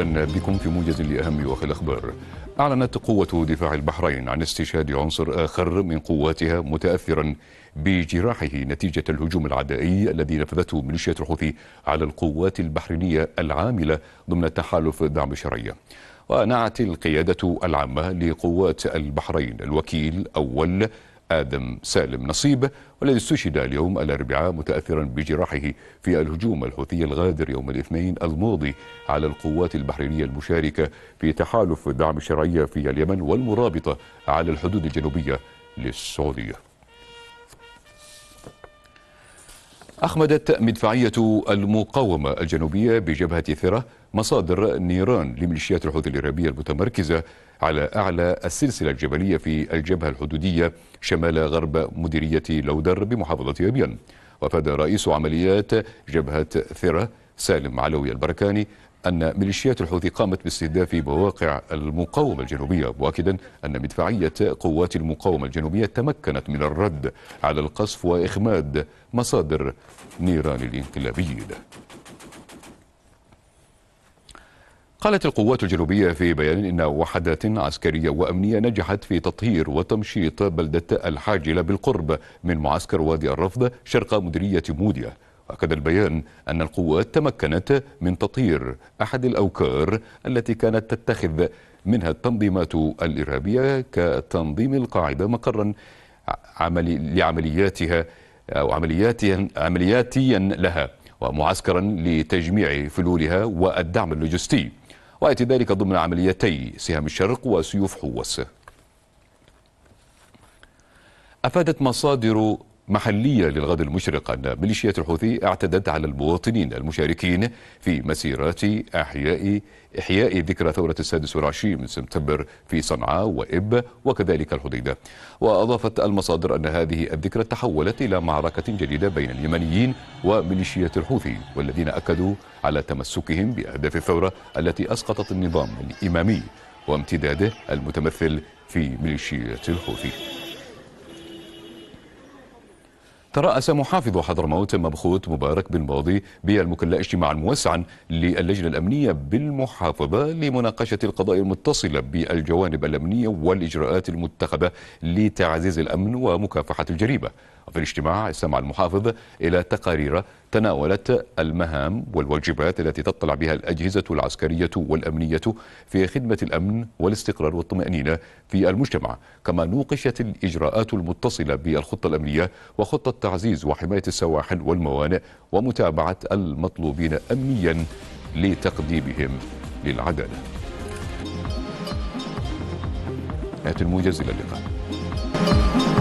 اهلا بكم في موجز لاهم وفي الاخبار. اعلنت قوه دفاع البحرين عن استشهاد عنصر اخر من قواتها متاثرا بجراحه نتيجه الهجوم العدائي الذي نفذته ميليشيات الحوثي على القوات البحرينيه العامله ضمن تحالف دعم الشرعيه. ونعت القياده العامه لقوات البحرين الوكيل اول آدم سالم نصيب والذي استشهد اليوم الأربعاء متأثرا بجراحه في الهجوم الحوثي الغادر يوم الاثنين الماضي على القوات البحرينية المشاركة في تحالف دعم الشرعية في اليمن والمرابطة على الحدود الجنوبية للسعودية أخمدت مدفعية المقاومة الجنوبية بجبهة ثرة مصادر نيران لميليشيات الحوثي الإرهابية المتمركزة على أعلى السلسلة الجبلية في الجبهة الحدودية شمال غرب مديرية لودر بمحافظة أبيان وفاد رئيس عمليات جبهة ثرة سالم علوي البركاني أن ميليشيات الحوثي قامت باستهداف مواقع المقاومة الجنوبية مؤكدا أن مدفعية قوات المقاومة الجنوبية تمكنت من الرد على القصف وإخماد مصادر نيران الانقلابيين قالت القوات الجنوبية في بيان إن وحدات عسكرية وأمنية نجحت في تطهير وتمشيط بلدة الحاجلة بالقرب من معسكر وادي الرفض شرق مديرية موديا أكد البيان أن القوات تمكنت من تطهير أحد الأوكار التي كانت تتخذ منها التنظيمات الإرهابية كتنظيم القاعدة مقرا عملي لعملياتها أو عملياتيا, عملياتيا لها ومعسكرا لتجميع فلولها والدعم اللوجستي ويأتي ذلك ضمن عمليتي سهام الشرق وسيوف حوس أفادت مصادر محلية للغد المشرق أن ميليشيات الحوثي اعتدت على المواطنين المشاركين في مسيرات أحياء إحياء ذكرى ثورة السادس والعشرين من سبتمبر في صنعاء وإب وكذلك الحديدة وأضافت المصادر أن هذه الذكرى تحولت إلى معركة جديدة بين اليمنيين وميليشيات الحوثي والذين أكدوا على تمسكهم بأهداف الثورة التي أسقطت النظام الإمامي وامتداده المتمثل في ميليشيات الحوثي ترأس محافظ حضرموت مبخوت مبارك بن باضي المكلا اجتماعا موسعا للجنة الأمنية بالمحافظة لمناقشة القضايا المتصلة بالجوانب الأمنية والإجراءات المتخذة لتعزيز الأمن ومكافحة الجريمة وفي الاجتماع استمع المحافظ إلى تقارير تناولت المهام والواجبات التي تطلع بها الأجهزة العسكرية والأمنية في خدمة الأمن والاستقرار والطمأنينة في المجتمع كما نوقشت الإجراءات المتصلة بالخطة الأمنية وخطة تعزيز وحماية السواحل والموانئ ومتابعة المطلوبين أمنيا لتقديمهم للعدالة نهاية الموجز إلى اللقاء